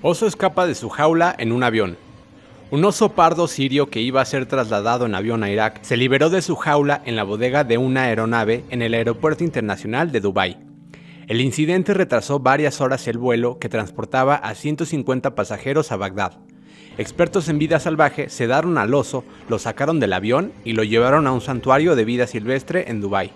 Oso escapa de su jaula en un avión. Un oso pardo sirio que iba a ser trasladado en avión a Irak se liberó de su jaula en la bodega de una aeronave en el aeropuerto internacional de Dubái. El incidente retrasó varias horas el vuelo que transportaba a 150 pasajeros a Bagdad. Expertos en vida salvaje se dieron al oso, lo sacaron del avión y lo llevaron a un santuario de vida silvestre en Dubái.